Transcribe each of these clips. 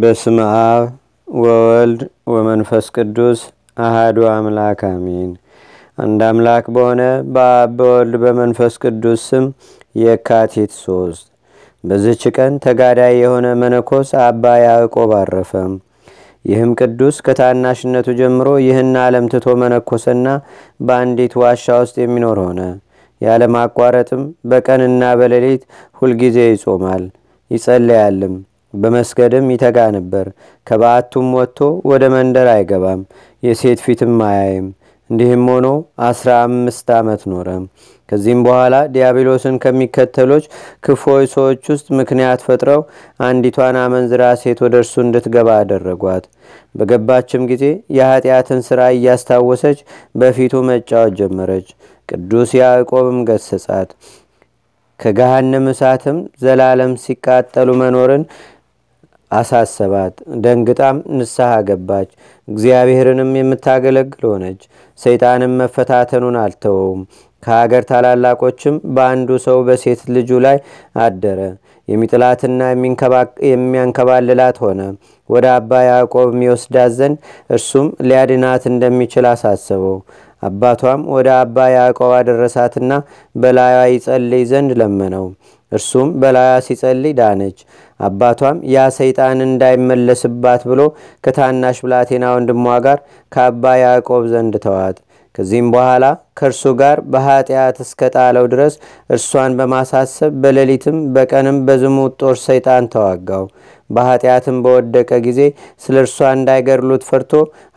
በስመ አብ ወወልድ ወመንፈስ ቅዱስ አህዱ አምላክ አሜን። አንድ አምላክ በሆነ በአብ በወልድ በመንፈስ ቅዱስ ስም የካቲት ሶስት በዝች ቀን ተጋዳይ የሆነ መነኮስ አባ ያዕቆብ አረፈም። ይህም ቅዱስ ከታናሽነቱ ጀምሮ ይህን ዓለም ትቶ መነኮሰና በአንዲት ዋሻ ውስጥ የሚኖር ሆነ። ያለማቋረጥም በቀንና በሌሊት ሁልጊዜ ይጾማል ይጸለያልም። በመስገድም ይተጋ ነበር። ከበዓቱም ወጥቶ ወደ መንደር አይገባም፣ የሴት ፊትም አያይም። እንዲህም ሆኖ አስራ አምስት ዓመት ኖረ። ከዚህም በኋላ ዲያብሎስን ከሚከተሎች ክፎች ሰዎች ውስጥ ምክንያት ፈጥረው አንዲቷን አመንዝራ ሴት ወደ እርሱ እንድትገባ አደረጓት። በገባችም ጊዜ የኀጢአትን ሥራ እያስታወሰች በፊቱ መጫወት ጀመረች። ቅዱስ ያዕቆብም ገሰጻት። ከገሃንም እሳትም ዘላለም ሲቃጠሉ መኖርን አሳሰባት። ደንግጣም ንስሐ ገባች፣ እግዚአብሔርንም የምታገለግል ሆነች። ሰይጣንም መፈታተኑን አልተወውም። ከሀገር ታላላቆችም በአንዱ ሰው በሴት ልጁ ላይ አደረ። የሚጥላትና የሚያንከባልላት ሆነ። ወደ አባ ያዕቆብ የሚወስዳት ዘንድ እርሱም ሊያድናት እንደሚችል አሳሰበው። አባቷም ወደ አባ ያዕቆብ አደረሳትና በላዩ ይጸልይ ዘንድ ለመነው። እርሱም በላያ ሲጸልይ ዳነች። አባቷም ያ ሰይጣን እንዳይመለስባት ብሎ ከታናሽ ብላቴና ወንድሟ ጋር ከአባ ያዕቆብ ዘንድ ተዋት። ከዚህም በኋላ ከእርሱ ጋር በኃጢአት እስከ ጣለው ድረስ እርሷን በማሳሰብ በሌሊትም በቀንም በዝሙት ጦር ሰይጣን ተዋጋው። በኃጢአትም በወደቀ ጊዜ ስለ እርሷ እንዳይገድሉት ፈርቶ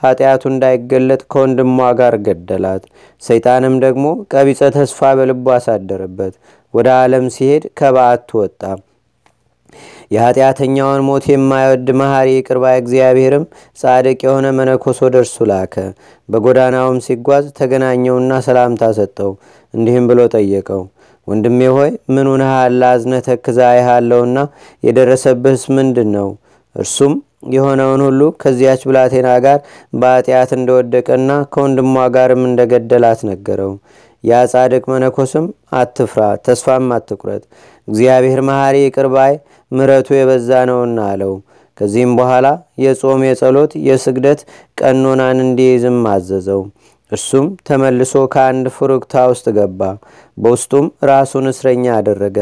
ኃጢአቱ እንዳይገለጥ ከወንድሟ ጋር ገደላት። ሰይጣንም ደግሞ ቀቢጸ ተስፋ በልቡ አሳደረበት። ወደ ዓለም ሲሄድ ከበዓቱ ወጣ። የኃጢአተኛውን ሞት የማይወድ መሐሪ ቅርባ እግዚአብሔርም ጻድቅ የሆነ መነኮስ ወደ እርሱ ላከ። በጎዳናውም ሲጓዝ ተገናኘውና ሰላምታ ሰጠው። እንዲህም ብሎ ጠየቀው ወንድሜ ሆይ ምን ሆነሃል? አዝነህ ተክዛ ይሃለውና የደረሰብህስ ምንድን ነው? እርሱም የሆነውን ሁሉ ከዚያች ብላቴና ጋር በኃጢአት እንደወደቀና ከወንድሟ ጋርም እንደገደላት ነገረው። ያ ጻድቅ መነኮስም አትፍራ፣ ተስፋም አትቁረጥ፣ እግዚአብሔር መሐሪ ይቅር ምረቱ የበዛ ነውና አለው። ከዚህም በኋላ የጾም የጸሎት የስግደት ቀኖናን እንዲይዝም አዘዘው። እርሱም ተመልሶ ከአንድ ፍሩክታ ውስጥ ገባ። በውስጡም ራሱን እስረኛ አደረገ።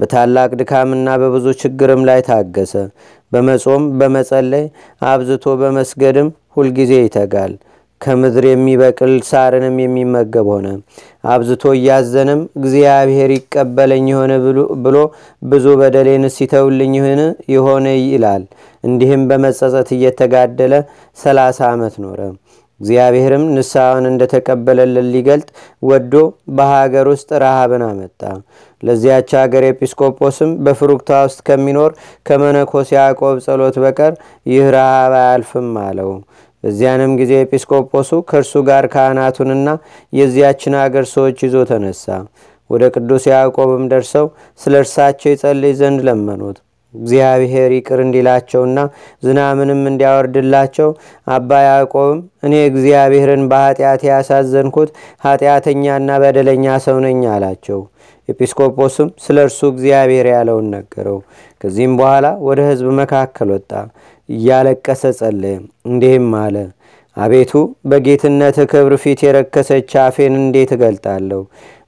በታላቅ ድካምና በብዙ ችግርም ላይ ታገሰ። በመጾም በመጸለይ አብዝቶ በመስገድም ሁልጊዜ ይተጋል። ከምድር የሚበቅል ሳርንም የሚመገብ ሆነ። አብዝቶ እያዘንም እግዚአብሔር ይቀበለኝ የሆነ ብሎ ብዙ በደሌን ሲተውልኝ ይሆን ይላል። እንዲህም በመጸጸት እየተጋደለ ሰላሳ ዓመት ኖረ። እግዚአብሔርም ንስሐውን እንደተቀበለልን ሊገልጥ ወዶ በሀገር ውስጥ ረሃብን አመጣ። ለዚያች ሀገር ኤጲስቆጶስም በፍሩክታ ውስጥ ከሚኖር ከመነኮስ ያዕቆብ ጸሎት በቀር ይህ ረሃብ አያልፍም አለው። በዚያንም ጊዜ ኤጲስቆጶሱ ከእርሱ ጋር ካህናቱንና የዚያችን አገር ሰዎች ይዞ ተነሳ። ወደ ቅዱስ ያዕቆብም ደርሰው ስለ እርሳቸው ይጸልይ ዘንድ ለመኑት። እግዚአብሔር ይቅር እንዲላቸውና ዝናምንም እንዲያወርድላቸው አባ ያዕቆብም እኔ እግዚአብሔርን በኃጢአት ያሳዘንኩት ኃጢአተኛና በደለኛ ሰው ነኝ አላቸው። ኤጲስቆጶስም ስለ እርሱ እግዚአብሔር ያለውን ነገረው። ከዚህም በኋላ ወደ ህዝብ መካከል ወጣ፣ እያለቀሰ ጸለየ። እንዲህም አለ አቤቱ በጌትነት ክብር ፊት የረከሰች አፌን እንዴት እገልጣለሁ?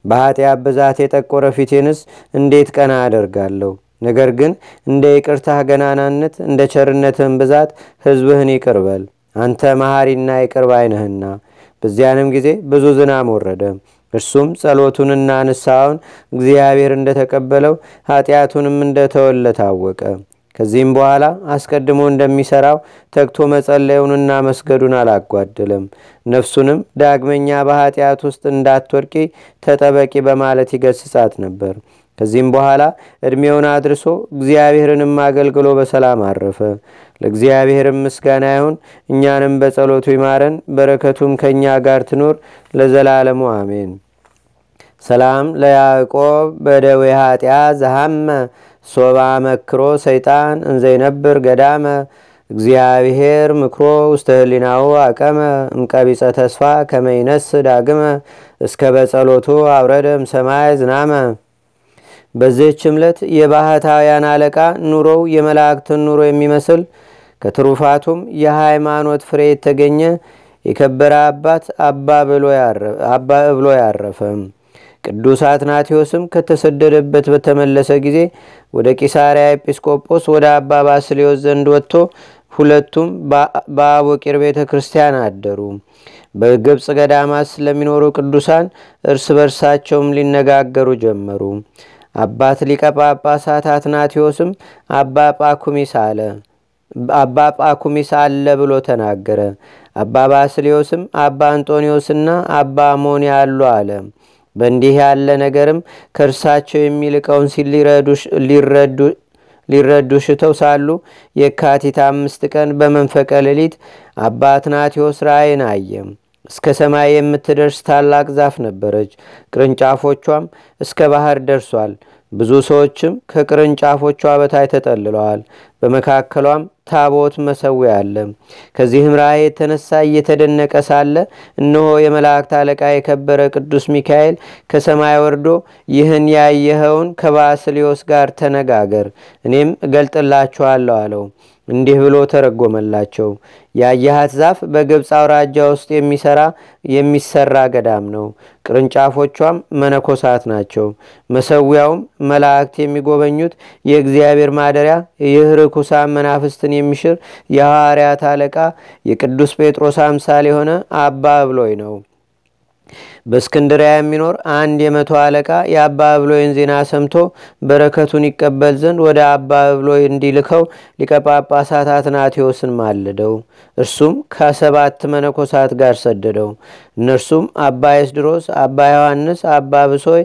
በኃጢአት ብዛት የጠቆረ ፊቴንስ እንዴት ቀና አደርጋለሁ? ነገር ግን እንደ ይቅርታህ ገናናነት እንደ ቸርነትህም ብዛት ህዝብህን ይቅርበል አንተ መሐሪና ይቅርብ አይነህና በዚያንም ጊዜ ብዙ ዝናም ወረደ። እርሱም ጸሎቱንና ንሳውን እግዚአብሔር እንደተቀበለው ኃጢአቱንም እንደተወለታወቀ ከዚህም በኋላ አስቀድሞ እንደሚሠራው ተግቶ መጸለዩንና መስገዱን አላጓደለም። ነፍሱንም ዳግመኛ በኃጢአት ውስጥ እንዳትወድቂ ተጠበቂ በማለት ይገስጻት ነበር። ከዚህም በኋላ ዕድሜውን አድርሶ እግዚአብሔርንም አገልግሎ በሰላም አረፈ። ለእግዚአብሔርም ምስጋና ይሁን፣ እኛንም በጸሎቱ ይማረን፣ በረከቱም ከእኛ ጋር ትኑር ለዘላለሙ አሜን። ሰላም ለያዕቆብ በደዌ ኃጢአት ዘሃመ ሶባ መክሮ ሰይጣን እንዘይነብር ገዳመ እግዚአብሔር ምክሮ ውስተ ህሊናው አቀመ እምቀቢፀ ተስፋ ከመይነስ ዳግመ እስከ በጸሎቱ አውረደም ሰማይ ዝናመ በዚህች እምለት የባህታውያን አለቃ ኑሮው የመላእክትን ኑሮ የሚመስል ከትሩፋቱም የሃይማኖት ፍሬ የተገኘ የከበረ አባት አባ ብሎ ያረፈ ቅዱስ አትናቴዎስም ከተሰደደበት በተመለሰ ጊዜ ወደ ቂሳሪያ ኤጲስቆጶስ ወደ አባ ባስልዮስ ዘንድ ወጥቶ ሁለቱም በአቦቂር ቤተ ክርስቲያን አደሩ። በግብፅ ገዳማት ስለሚኖሩ ቅዱሳን እርስ በርሳቸውም ሊነጋገሩ ጀመሩ። አባት ሊቀ ጳጳሳት አትናቴዎስም አባ ጳኩሚስ አለ አባ ጳኩሚስ አለ ብሎ ተናገረ። አባ ባስሌዎስም አባ አንጦኒዎስና አባ አሞኒ አሉ አለ። በእንዲህ ያለ ነገርም ከእርሳቸው የሚልቀውን ሲል ሊረዱ ሽተው ሳሉ የካቲት አምስት ቀን በመንፈቀ ሌሊት አባ አትናቴዎስ ራእይን አየም። እስከ ሰማይ የምትደርስ ታላቅ ዛፍ ነበረች፣ ቅርንጫፎቿም እስከ ባህር ደርሷል። ብዙ ሰዎችም ከቅርንጫፎቿ በታይ ተጠልለዋል። በመካከሏም ታቦት መሰዊያ አለ። ከዚህም ራእይ የተነሳ እየተደነቀ ሳለ እነሆ የመላእክት አለቃ የከበረ ቅዱስ ሚካኤል ከሰማይ ወርዶ ይህን ያየኸውን ከባስልዮስ ጋር ተነጋገር፣ እኔም እገልጥላችኋለሁ አለው። እንዲህ ብሎ ተረጎመላቸው ያየሃት ዛፍ በግብፅ አውራጃ ውስጥ የሚሰራ የሚሰራ ገዳም ነው ቅርንጫፎቿም መነኮሳት ናቸው መሰዊያውም መላእክት የሚጎበኙት የእግዚአብሔር ማደሪያ ይህ ርኩሳን መናፍስትን የሚሽር የሐዋርያት አለቃ የቅዱስ ጴጥሮስ አምሳል የሆነ አባ ብሎይ ነው በእስክንድሪያ የሚኖር አንድ የመቶ አለቃ የአባ ብሎይን ዜና ሰምቶ በረከቱን ይቀበል ዘንድ ወደ አባ ብሎይ እንዲልከው ሊቀጳጳሳት አትናቴዎስን ማልደው፣ እርሱም ከሰባት መነኮሳት ጋር ሰደደው። እነርሱም አባ ኤስድሮስ፣ አባ ዮሐንስ፣ አባ ብሶይ፣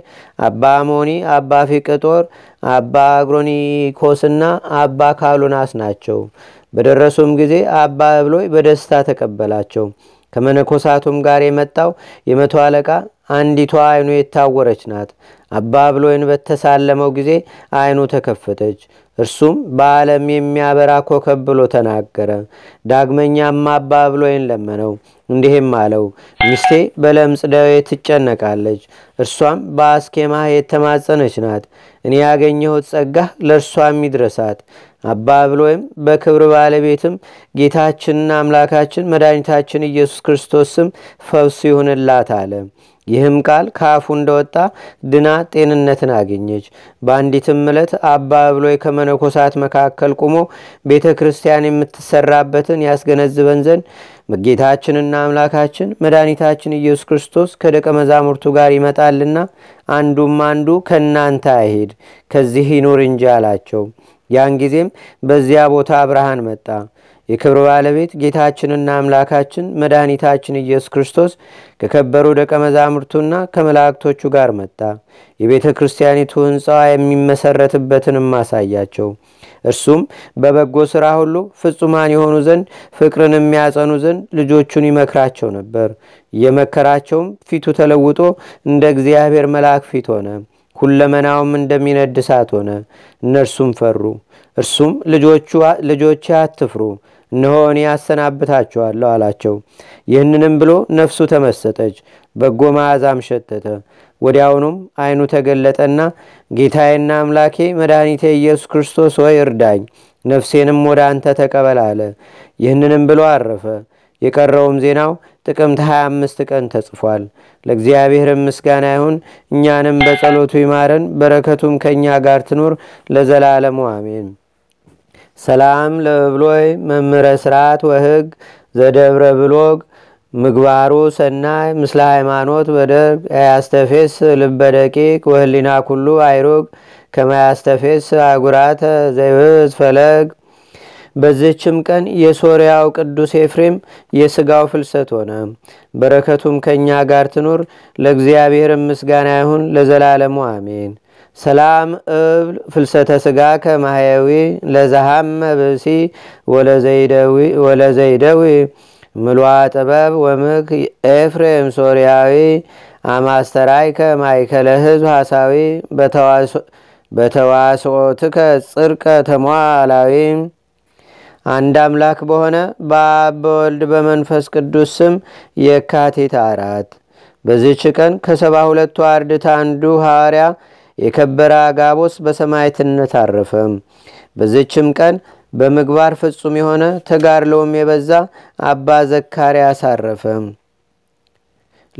አባ አሞኒ፣ አባ ፊቅጦር፣ አባ አግሮኒኮስና አባ ካሉናስ ናቸው። በደረሱም ጊዜ አባ ብሎይ በደስታ ተቀበላቸው። ከመነኮሳቱም ጋር የመጣው የመቶ አለቃ አንዲቷ አይኑ የታወረች ናት። አባ ብሎይን በተሳለመው ጊዜ አይኑ ተከፈተች። እርሱም በዓለም የሚያበራ ኮከብ ብሎ ተናገረ። ዳግመኛም አባ ብሎይን ለመነው፣ እንዲህም አለው ሚስቴ በለምጽ ደዌ ትጨነቃለች። እርሷም በአስኬማ የተማጸነች ናት። እኔ ያገኘሁት ጸጋህ ለእርሷም ይድረሳት። አባ ብሎይም በክብር ባለቤትም ጌታችንና አምላካችን መድኃኒታችን ኢየሱስ ክርስቶስ ስም ፈውስ ይሁንላት አለ። ይህም ቃል ከአፉ እንደወጣ ድና ጤንነትን አገኘች። በአንዲትም እለት አባ ብሎይ ከመነኮሳት መካከል ቁሞ ቤተ ክርስቲያን የምትሰራበትን ያስገነዝበን ዘንድ ጌታችንና አምላካችን መድኃኒታችን ኢየሱስ ክርስቶስ ከደቀ መዛሙርቱ ጋር ይመጣልና አንዱም አንዱ ከእናንተ አይሄድ ከዚህ ይኑር እንጂ አላቸው። ያን ጊዜም በዚያ ቦታ ብርሃን መጣ። የክብር ባለቤት ጌታችንና አምላካችን መድኃኒታችን ኢየሱስ ክርስቶስ ከከበሩ ደቀ መዛሙርቱና ከመላእክቶቹ ጋር መጣ። የቤተ ክርስቲያኒቱ ሕንፃዋ የሚመሰረትበትንም አሳያቸው። እርሱም በበጎ ሥራ ሁሉ ፍጹማን የሆኑ ዘንድ ፍቅርን የሚያጸኑ ዘንድ ልጆቹን ይመክራቸው ነበር። እየመከራቸውም ፊቱ ተለውጦ እንደ እግዚአብሔር መልአክ ፊት ሆነ። ሁለመናውም እንደሚነድ እሳት ሆነ። እነርሱም ፈሩ። እርሱም ልጆቼ አትፍሩ እነሆ እኔ ያሰናብታችኋለሁ አላቸው ይህንንም ብሎ ነፍሱ ተመሰጠች በጎ መዓዛም ሸተተ ወዲያውኑም አይኑ ተገለጠና ጌታዬና አምላኬ መድኃኒቴ ኢየሱስ ክርስቶስ ሆይ እርዳኝ ነፍሴንም ወደ አንተ ተቀበል አለ ይህንንም ብሎ አረፈ የቀረውም ዜናው ጥቅምት 25 ቀን ተጽፏል ለእግዚአብሔር ምስጋና ይሁን እኛንም በጸሎቱ ይማረን በረከቱም ከእኛ ጋር ትኑር ለዘላለሙ አሜን ሰላም ለብሎይ መምህረ ስርዓት ወህግ ዘደብረ ብሎግ ምግባሩ ሰናይ ምስለ ሃይማኖት በደርግ ያስተፌስ ልበደቂቅ ወህሊና ኩሉ አይሩግ ከማያስተፌስ አጉራተ ዘይብዝ ፈለግ በዝህችም ቀን የሶርያው ቅዱስ ኤፍሬም የስጋው ፍልሰት ሆነ። በረከቱም ከእኛ ጋር ትኑር። ለእግዚአብሔር ምስጋና ይሁን ለዘላለሙ አሜን። ሰላም እብል ፍልሰተ ስጋ ከማያዊ ለዛሃመ ብሲ ወለዘይደዊ ምሏ ጥበብ ወምክ ኤፍሬም ሶርያዊ አማስተራይ ከማይከለ ህዝብ ሃሳዊ በተዋስኦትከ ጽርቀ ተሟላዊ አንድ አምላክ በሆነ በአብ በወልድ በመንፈስ ቅዱስ ስም የካቲት አራት በዚች ቀን ከሰባ ሁለቱ አርድት አንዱ ሐዋርያ የከበረ አጋቦስ በሰማይትነት አረፈ። በዝችም ቀን በምግባር ፍጹም የሆነ ተጋድሎም የበዛ አባ ዘካርያስ አረፈ።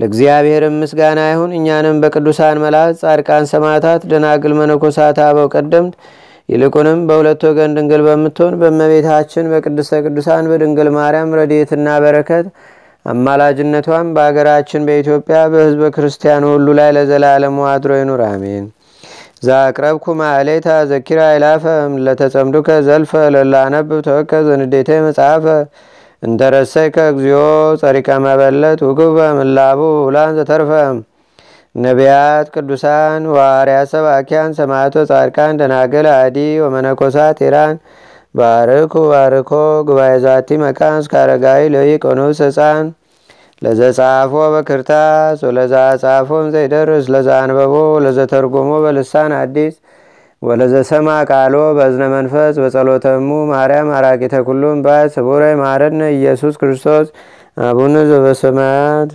ለእግዚአብሔር ምስጋና ይሁን። እኛንም በቅዱሳን መላእክት፣ ጻድቃን፣ ሰማዕታት፣ ደናግል፣ መነኮሳት፣ አበው ቀደምት ይልቁንም በሁለት ወገን ድንግል በምትሆን በእመቤታችን በቅድስተ ቅዱሳን በድንግል ማርያም ረድኤትና በረከት አማላጅነቷም በአገራችን በኢትዮጵያ በህዝበ ክርስቲያኑ ሁሉ ላይ ለዘላለም አድሮ ይኑር፣ አሜን። ዛቅረብኩ ማዕሌታ ዘኪራ አይላፈም ለተጸምዱከ ዘልፈ ለላነብብ ተወከ ዘንዴቴ መጽሐፈ እንተረሰይከ እግዚኦ ጸሪቀ መበለት ውግበ ምላቡ ውላን ዘተርፈም ነቢያት፣ ቅዱሳን፣ ዋርያት፣ ሰባኪያን፣ ሰማቶ ጻድቃን፣ ደናግል፣ አዲ ወመነኮሳት ኢራን ባርኩ ባርኮ ጉባኤ ዛቲ መቃን እስካረጋዊ ለይ ቆኑስ ህፃን ለዘጻፎ በክርታስ ወለዛ ጻፎም ዘይደርስ ለዛ አንበቦ ለዘ ተርጎሞ በልሳን አዲስ ወለዘሰማ ቃሎ በዝነ መንፈስ በጸሎተሙ ማርያም አራቂተ ኩሉም ባት ስቡረ ማረነ ኢየሱስ ክርስቶስ አቡነ ዘበሰማያት